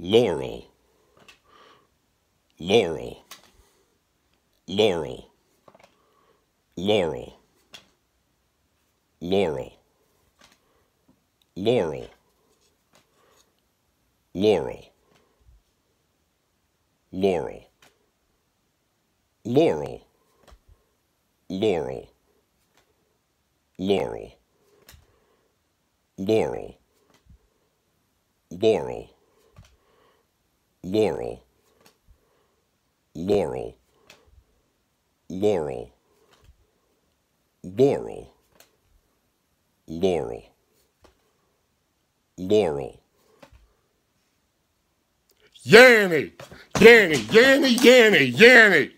Laurel, Laurel, Laurel, Laurel, Laurel, Laurel, Laurel, Laurel, Laurel, Laurel, Laurel, Laurel, Laurel. Laurel, Laurel, Laurel, Laurel, Laurel, Laurel. Yanny, Yanny, Yanny, Yanny, Yanny.